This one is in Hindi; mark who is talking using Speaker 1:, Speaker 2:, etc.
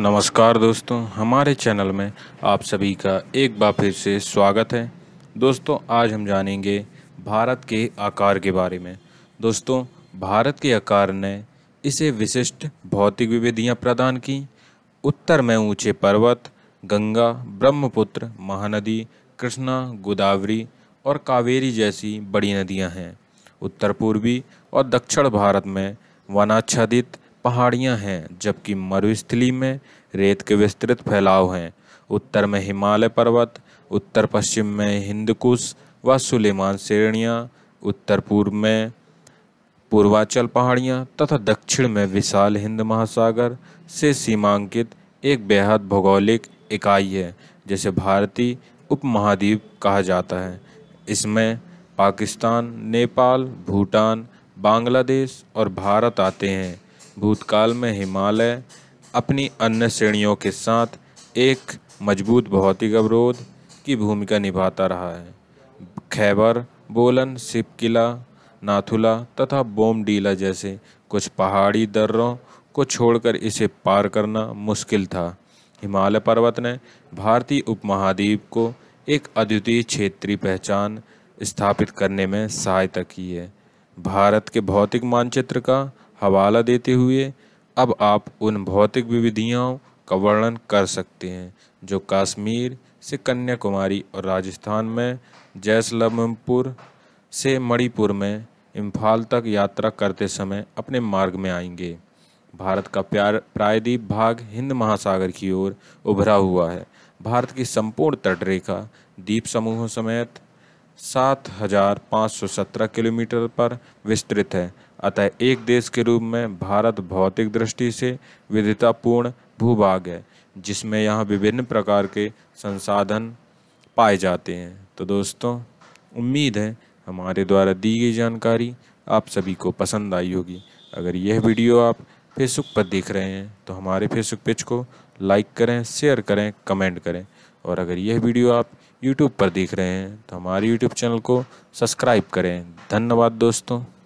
Speaker 1: नमस्कार दोस्तों हमारे चैनल में आप सभी का एक बार फिर से स्वागत है दोस्तों आज हम जानेंगे भारत के आकार के बारे में दोस्तों भारत के आकार ने इसे विशिष्ट भौतिक विविधियाँ प्रदान की उत्तर में ऊंचे पर्वत गंगा ब्रह्मपुत्र महानदी कृष्णा गोदावरी और कावेरी जैसी बड़ी नदियाँ हैं उत्तर पूर्वी और दक्षिण भारत में वनाच्छादित पहाड़ियाँ हैं जबकि मरुस्थली में रेत के विस्तृत फैलाव हैं उत्तर में हिमालय पर्वत उत्तर पश्चिम में हिंदकुश व सुलेमान श्रेणियाँ उत्तर पूर्व में पूर्वाचल पहाड़ियाँ तथा दक्षिण में विशाल हिंद महासागर से सीमांकित एक बेहद भौगोलिक इकाई है जिसे भारतीय उपमहाद्वीप कहा जाता है इसमें पाकिस्तान नेपाल भूटान बांग्लादेश और भारत आते हैं भूतकाल में हिमालय अपनी अन्य श्रेणियों के साथ एक मजबूत भौतिक अवरोध की भूमिका निभाता रहा है खैबर बोलन सिपकिला नाथुला तथा बोमडीला जैसे कुछ पहाड़ी दर्रों को छोड़कर इसे पार करना मुश्किल था हिमालय पर्वत ने भारतीय उपमहाद्वीप को एक अद्वितीय क्षेत्रीय पहचान स्थापित करने में सहायता की है भारत के भौतिक मानचित्र का हवाला देते हुए अब आप उन भौतिक विविधियों का वर्णन कर सकते हैं जो कश्मीर से कन्याकुमारी और राजस्थान में जैसलमपुर से मणिपुर में इम्फाल तक यात्रा करते समय अपने मार्ग में आएंगे भारत का प्यार प्रायद्वीप भाग हिंद महासागर की ओर उभरा हुआ है भारत की संपूर्ण तटरेखा द्वीप समूहों समेत 7,517 किलोमीटर पर विस्तृत है अतः एक देश के रूप में भारत भौतिक दृष्टि से विविधतापूर्ण भूभाग है जिसमें यहाँ विभिन्न प्रकार के संसाधन पाए जाते हैं तो दोस्तों उम्मीद है हमारे द्वारा दी गई जानकारी आप सभी को पसंद आई होगी अगर यह वीडियो आप फेसबुक पर देख रहे हैं तो हमारे फेसबुक पेज को लाइक करें शेयर करें कमेंट करें और अगर यह वीडियो आप यूट्यूब पर देख रहे हैं तो हमारे यूट्यूब चैनल को सब्सक्राइब करें धन्यवाद दोस्तों